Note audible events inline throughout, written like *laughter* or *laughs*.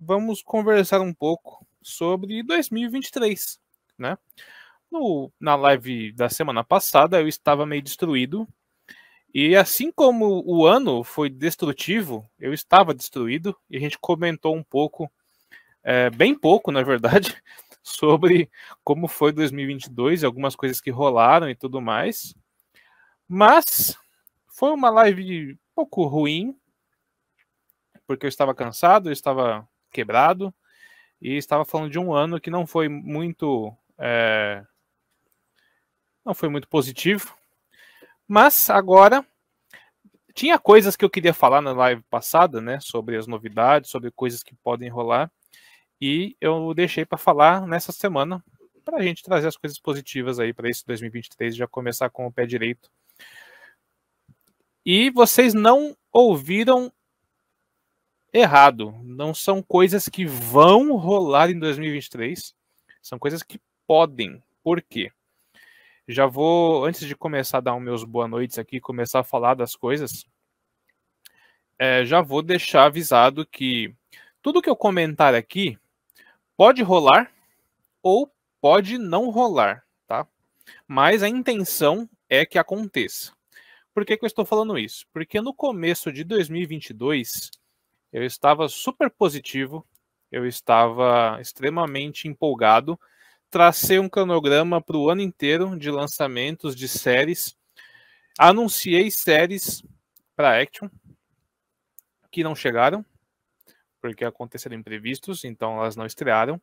vamos conversar um pouco sobre 2023, né? No, na live da semana passada eu estava meio destruído e assim como o ano foi destrutivo, eu estava destruído e a gente comentou um pouco, é, bem pouco na verdade, *laughs* sobre como foi 2022, algumas coisas que rolaram e tudo mais. Mas foi uma live um pouco ruim, porque eu estava cansado, eu estava quebrado e estava falando de um ano que não foi muito é, não foi muito positivo mas agora tinha coisas que eu queria falar na live passada né sobre as novidades sobre coisas que podem rolar e eu deixei para falar nessa semana para a gente trazer as coisas positivas aí para esse 2023 já começar com o pé direito e vocês não ouviram errado. Não são coisas que vão rolar em 2023, são coisas que podem. Por quê? Já vou, antes de começar a dar os meus boa noites aqui, começar a falar das coisas, é, já vou deixar avisado que tudo que eu comentar aqui pode rolar ou pode não rolar, tá? Mas a intenção é que aconteça. Por que, que eu estou falando isso? Porque no começo de 2022 eu estava super positivo, eu estava extremamente empolgado. Tracei um cronograma para o ano inteiro de lançamentos de séries. Anunciei séries para Action que não chegaram, porque aconteceram imprevistos, então elas não estrearam.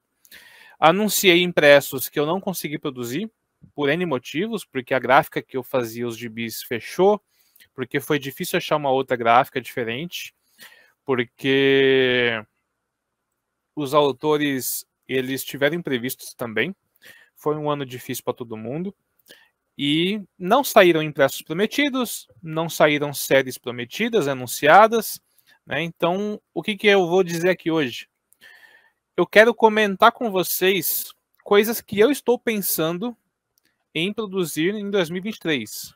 Anunciei impressos que eu não consegui produzir, por N motivos, porque a gráfica que eu fazia os gibis fechou, porque foi difícil achar uma outra gráfica diferente porque os autores eles tiveram imprevistos também. Foi um ano difícil para todo mundo. E não saíram impressos prometidos, não saíram séries prometidas, anunciadas. Né? Então, o que, que eu vou dizer aqui hoje? Eu quero comentar com vocês coisas que eu estou pensando em produzir em 2023.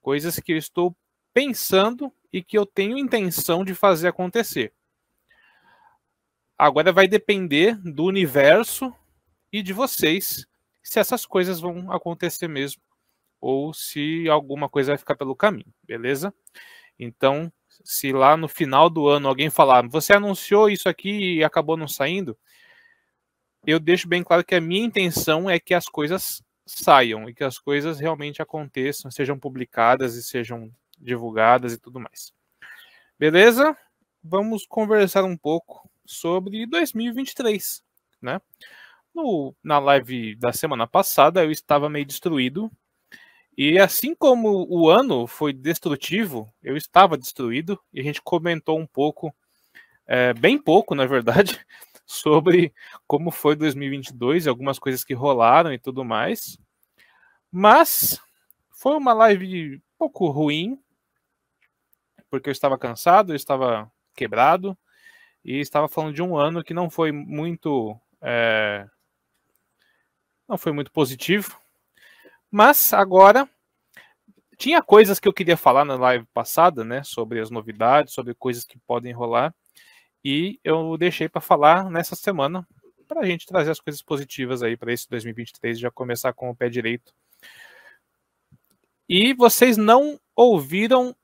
Coisas que eu estou pensando e que eu tenho intenção de fazer acontecer. Agora vai depender do universo e de vocês se essas coisas vão acontecer mesmo ou se alguma coisa vai ficar pelo caminho, beleza? Então, se lá no final do ano alguém falar, você anunciou isso aqui e acabou não saindo, eu deixo bem claro que a minha intenção é que as coisas saiam e que as coisas realmente aconteçam, sejam publicadas e sejam divulgadas e tudo mais. Beleza? Vamos conversar um pouco sobre 2023, né? No, na live da semana passada eu estava meio destruído e assim como o ano foi destrutivo, eu estava destruído e a gente comentou um pouco, é, bem pouco na verdade, *laughs* sobre como foi 2022 e algumas coisas que rolaram e tudo mais. Mas foi uma live pouco ruim, porque eu estava cansado, eu estava quebrado e estava falando de um ano que não foi muito é, não foi muito positivo. Mas agora tinha coisas que eu queria falar na live passada, né, sobre as novidades, sobre coisas que podem rolar, e eu deixei para falar nessa semana para a gente trazer as coisas positivas aí para esse 2023 já começar com o pé direito. E vocês não ouviram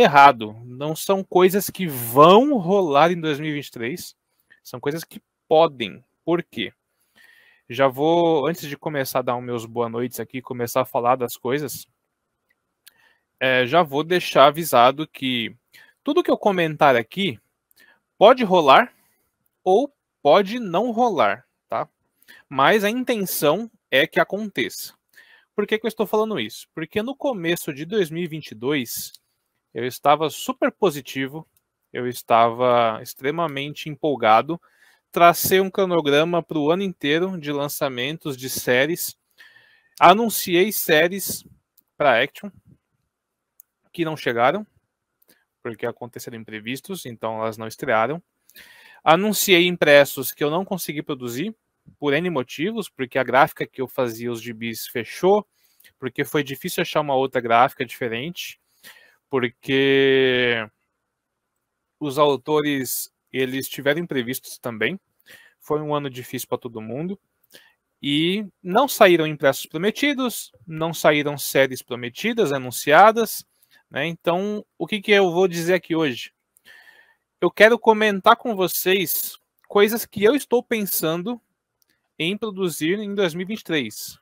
errado. Não são coisas que vão rolar em 2023, são coisas que podem. Por quê? Já vou, antes de começar a dar meus boa noites aqui, começar a falar das coisas, é, já vou deixar avisado que tudo que eu comentar aqui pode rolar ou pode não rolar, tá? Mas a intenção é que aconteça. Por que, que eu estou falando isso? Porque no começo de 2022, eu estava super positivo, eu estava extremamente empolgado. Tracei um cronograma para o ano inteiro de lançamentos de séries. Anunciei séries para Action que não chegaram, porque aconteceram imprevistos, então elas não estrearam. Anunciei impressos que eu não consegui produzir, por N motivos, porque a gráfica que eu fazia os gibis fechou, porque foi difícil achar uma outra gráfica diferente porque os autores eles tiveram imprevistos também. Foi um ano difícil para todo mundo. E não saíram impressos prometidos, não saíram séries prometidas, anunciadas. Né? Então, o que, que eu vou dizer aqui hoje? Eu quero comentar com vocês coisas que eu estou pensando em produzir em 2023.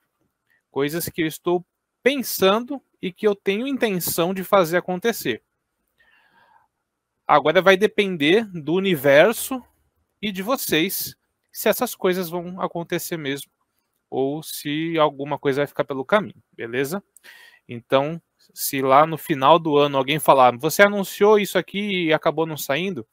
Coisas que eu estou pensando e que eu tenho intenção de fazer acontecer. Agora vai depender do universo e de vocês se essas coisas vão acontecer mesmo ou se alguma coisa vai ficar pelo caminho, beleza? Então, se lá no final do ano alguém falar, você anunciou isso aqui e acabou não saindo,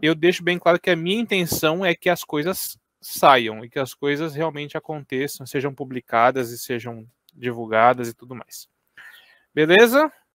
eu deixo bem claro que a minha intenção é que as coisas saiam e que as coisas realmente aconteçam, sejam publicadas e sejam divulgadas e tudo mais. Beleza?